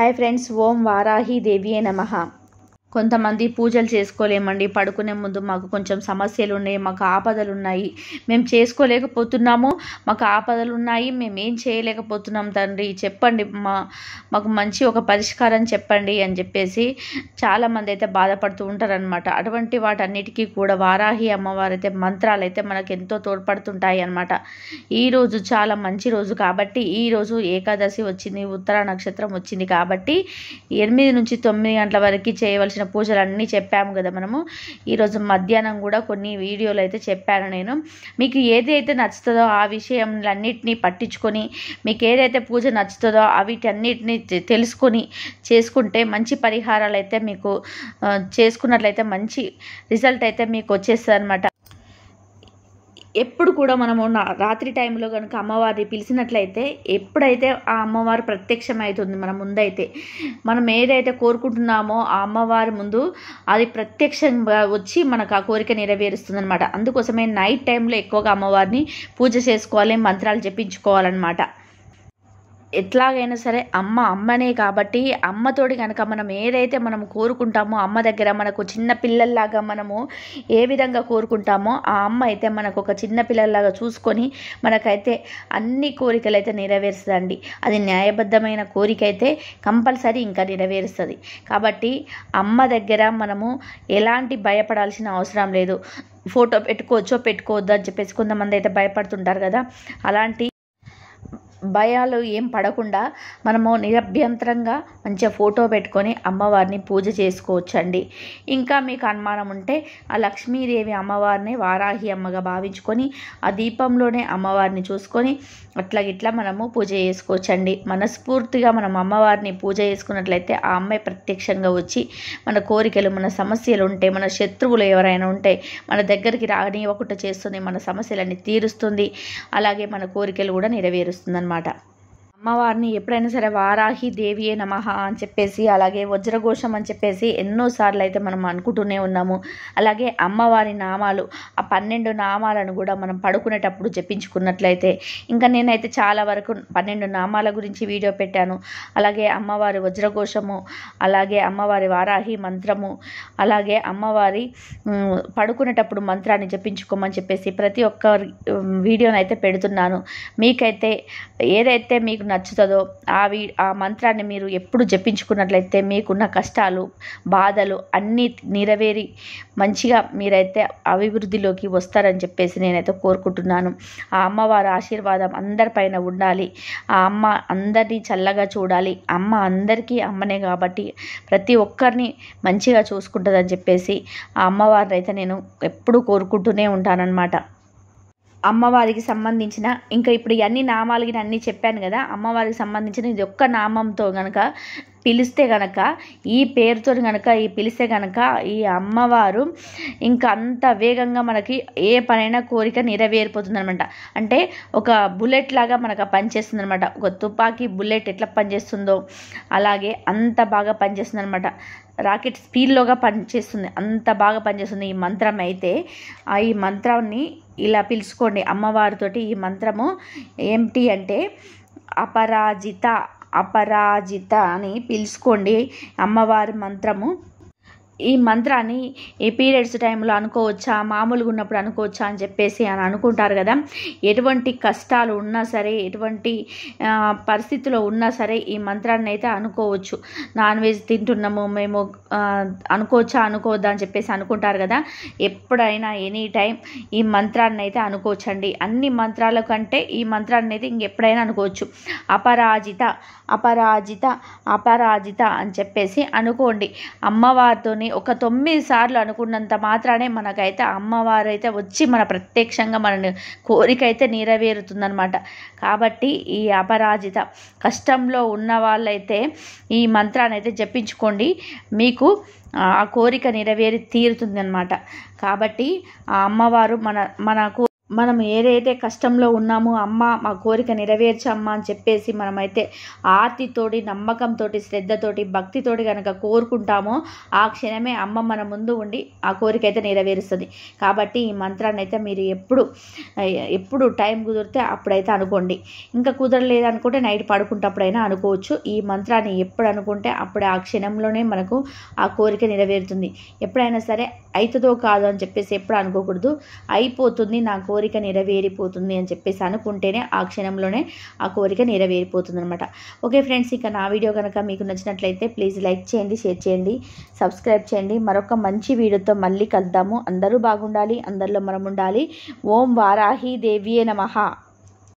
hi friends ओम वाराही देविये नमः కొంతమంది పూజలు చేసుకోలేమండి పడుకునే ముందు మాకు కొంచెం సమస్యలు ఉన్నాయి మాకు ఆపదలు ఉన్నాయి మేము చేసుకోలేకపోతున్నాము మాకు ఆపదలు ఉన్నాయి మేము ఏం చేయలేకపోతున్నాం తండ్రి చెప్పండి మా మాకు మంచి ఒక పరిష్కారం చెప్పండి అని చెప్పేసి చాలామంది అయితే బాధపడుతూ ఉంటారనమాట అటువంటి వాటన్నిటికీ కూడా వారాహి అమ్మవారు అయితే మంత్రాలు అయితే మనకు ఎంతో తోడ్పడుతుంటాయి అనమాట ఈరోజు చాలా మంచి రోజు కాబట్టి ఈరోజు ఏకాదశి వచ్చింది ఉత్తర నక్షత్రం వచ్చింది కాబట్టి ఎనిమిది నుంచి తొమ్మిది గంటల వరకు చేయవలసిన పూజలు పూజలన్నీ చెప్పాము కదా మనము ఈరోజు మధ్యాహ్నం కూడా కొన్ని వీడియోలు అయితే చెప్పాను నేను మీకు ఏది అయితే నచ్చుతుందో ఆ విషయంలన్నింటినీ పట్టించుకొని మీకు ఏదైతే పూజ నచ్చుతుందో అవిటన్నిటిని తెలుసుకొని చేసుకుంటే మంచి పరిహారాలు అయితే మీకు చేసుకున్నట్లయితే మంచి రిజల్ట్ అయితే మీకు వచ్చేస్తుంది అనమాట ఎప్పుడు కూడా మనము రాత్రి టైంలో కనుక అమ్మవారిని పిలిచినట్లయితే ఎప్పుడైతే ఆ అమ్మవారు ప్రత్యక్షమవుతుంది మన ముందైతే మనం ఏదైతే కోరుకుంటున్నామో ఆ అమ్మవారి ముందు అది ప్రత్యక్షంగా వచ్చి మనకు ఆ కోరిక నెరవేరుస్తుంది అనమాట అందుకోసమే నైట్ టైంలో ఎక్కువగా అమ్మవారిని పూజ చేసుకోవాలి మంత్రాలు జపించుకోవాలన్నమాట ఎట్లాగైనా సరే అమ్మ అమ్మనే కాబట్టి అమ్మతోటి కనుక మనం ఏదైతే మనం కోరుకుంటామో అమ్మ దగ్గర మనకు చిన్న పిల్లల్లాగా మనము ఏ విధంగా కోరుకుంటామో ఆ అమ్మ అయితే మనకు ఒక చిన్న పిల్లల్లాగా చూసుకొని మనకైతే అన్ని కోరికలు అయితే నెరవేరుస్తుందండి అది న్యాయబద్ధమైన కోరిక అయితే కంపల్సరీ ఇంకా నెరవేరుస్తుంది కాబట్టి అమ్మ దగ్గర మనము ఎలాంటి భయపడాల్సిన అవసరం లేదు ఫోటో పెట్టుకోవచ్చో పెట్టుకోవద్దు అని చెప్పేసి కొంతమంది అయితే భయపడుతుంటారు కదా అలాంటి భయాలు ఏం పడకుండా మనము నిరభ్యంతరంగా మంచిగా ఫోటో పెట్టుకొని అమ్మవారిని పూజ చేసుకోవచ్చండి ఇంకా మీకు అనుమానం ఉంటే ఆ లక్ష్మీదేవి అమ్మవారిని వారాహి అమ్మగా భావించుకొని ఆ దీపంలోనే అమ్మవారిని చూసుకొని అట్లా ఇట్లా మనము పూజ చేసుకోవచ్చండి మనస్ఫూర్తిగా మనం అమ్మవారిని పూజ చేసుకున్నట్లయితే ఆ అమ్మాయి ప్రత్యక్షంగా వచ్చి మన కోరికలు మన సమస్యలు ఉంటే మన శత్రువులు ఎవరైనా ఉంటే మన దగ్గరికి రానివ్వకుండా చేస్తుంది మన సమస్యలన్నీ తీరుస్తుంది అలాగే మన కోరికలు కూడా నెరవేరుస్తుంది అనమాట అమ్మవారిని ఎప్పుడైనా సరే వారాహి దేవియే నమ అని చెప్పేసి అలాగే వజ్రఘోషం అని చెప్పేసి ఎన్నోసార్లు అయితే మనం అనుకుంటూనే ఉన్నాము అలాగే అమ్మవారి నామాలు ఆ పన్నెండు నామాలను కూడా మనం పడుకునేటప్పుడు జపించుకున్నట్లయితే ఇంకా నేనైతే చాలా వరకు పన్నెండు నామాల గురించి వీడియో పెట్టాను అలాగే అమ్మవారి వజ్రఘోషము అలాగే అమ్మవారి వారాహి మంత్రము అలాగే అమ్మవారి పడుకునేటప్పుడు మంత్రాన్ని జపించుకోమని చెప్పేసి ప్రతి ఒక్క వీడియోనైతే పెడుతున్నాను మీకైతే ఏదైతే మీకు నచ్చుతుందో ఆ వీ ఆ మంత్రాన్ని మీరు ఎప్పుడు జపించుకున్నట్లయితే మీకున్న కష్టాలు బాధలు అన్నీ నెరవేరి మంచిగా మీరైతే అభివృద్ధిలోకి వస్తారని చెప్పేసి నేనైతే కోరుకుంటున్నాను ఆ అమ్మవారి ఆశీర్వాదం అందరిపైన ఉండాలి ఆ అమ్మ అందరినీ చల్లగా చూడాలి అమ్మ అందరికీ అమ్మనే కాబట్టి ప్రతి ఒక్కరిని మంచిగా చూసుకుంటుందని చెప్పేసి ఆ అమ్మవారిని అయితే నేను ఎప్పుడూ కోరుకుంటూనే ఉంటానన్నమాట అమ్మవారికి సంబంధించిన ఇంకా ఇప్పుడు ఇవన్నీ నామాలు అన్నీ చెప్పాను కదా అమ్మవారికి సంబంధించిన ఇది ఒక్క నామంతో కనుక పిలిస్తే గనక ఈ పేరుతో గనక ఈ పిలిస్తే గనక ఈ అమ్మవారు ఇంకా అంత వేగంగా మనకి ఏ పనైనా కోరిక నెరవేరిపోతుందనమాట అంటే ఒక బుల్లెట్ లాగా మనకు పనిచేస్తుంది అనమాట ఒక తుపాకీ బుల్లెట్ ఎట్లా పనిచేస్తుందో అలాగే అంత బాగా పనిచేస్తుంది అనమాట రాకెట్ స్పీడ్లోగా పనిచేస్తుంది అంత బాగా పనిచేస్తుంది ఈ మంత్రం అయితే ఆ ఈ మంత్రాన్ని ఇలా పిలుచుకోండి అమ్మవారితోటి ఈ మంత్రము ఏమిటి అంటే అపరాజిత అపరాజిత అని పిలుచుకోండి అమ్మవారి మంత్రము ఈ మంత్రాన్ని ఈ పీరియడ్స్ టైంలో అనుకోవచ్చా మామూలుగా ఉన్నప్పుడు అనుకోవచ్చా అని చెప్పేసి అని అనుకుంటారు కదా ఎటువంటి కష్టాలు ఉన్నా సరే ఎటువంటి పరిస్థితిలో ఉన్నా సరే ఈ మంత్రాన్ని అయితే అనుకోవచ్చు నాన్ వెజ్ తింటున్నాము మేము అనుకోవచ్చా అనుకోవద్దా అని చెప్పేసి అనుకుంటారు కదా ఎప్పుడైనా ఎనీ టైం ఈ మంత్రాన్ని అయితే అనుకోవచ్చండి అన్ని మంత్రాల కంటే ఈ మంత్రాన్ని అయితే ఇంకెప్పుడైనా అనుకోవచ్చు అపరాజిత అపరాజిత అపరాజిత అని చెప్పేసి అనుకోండి అమ్మవారితోని ఒక తొమ్మిది సార్లు అనుకున్నంత మాత్రానే మనకైతే అమ్మవారు అయితే వచ్చి మన ప్రత్యక్షంగా మన కోరిక అయితే నెరవేరుతుందనమాట కాబట్టి ఈ అపరాజిత కష్టంలో ఉన్న వాళ్ళైతే ఈ మంత్రాన్ని అయితే జపించుకోండి మీకు ఆ కోరిక నెరవేరి తీరుతుంది అనమాట కాబట్టి ఆ అమ్మవారు మన మనకు మనం ఏదైతే కష్టంలో ఉన్నామో అమ్మ మా కోరిక నెరవేర్చమ్మా అని చెప్పేసి మనమైతే ఆర్తితోటి నమ్మకంతోటి శ్రద్ధతోటి భక్తితోటి కనుక కోరుకుంటామో ఆ క్షణమే అమ్మ మన ముందు ఉండి ఆ కోరిక అయితే నెరవేరుస్తుంది కాబట్టి ఈ మంత్రాన్ని అయితే మీరు ఎప్పుడు ఎప్పుడు టైం కుదిరితే అప్పుడైతే అనుకోండి ఇంకా కుదరలేదు అనుకుంటే నైట్ పడుకుంటప్పుడైనా అనుకోవచ్చు ఈ మంత్రాన్ని ఎప్పుడు అనుకుంటే అప్పుడు ఆ క్షణంలోనే మనకు ఆ కోరిక నెరవేరుతుంది ఎప్పుడైనా సరే అవుతుందో కాదు అని చెప్పేసి ఎప్పుడు అనుకోకూడదు అయిపోతుంది నా కోరిక కోరిక నెరవేరిపోతుంది అని చెప్పేసి అనుకుంటేనే ఆ క్షణంలోనే ఆ కోరిక నెరవేరిపోతుంది అనమాట ఓకే ఫ్రెండ్స్ ఇక నా వీడియో కనుక మీకు నచ్చినట్లయితే ప్లీజ్ లైక్ చేయండి షేర్ చేయండి సబ్స్క్రైబ్ చేయండి మరొక మంచి వీడియోతో మళ్ళీ కలుద్దాము అందరూ బాగుండాలి అందరిలో మనం ఉండాలి ఓం వారాహి దేవియే నమహ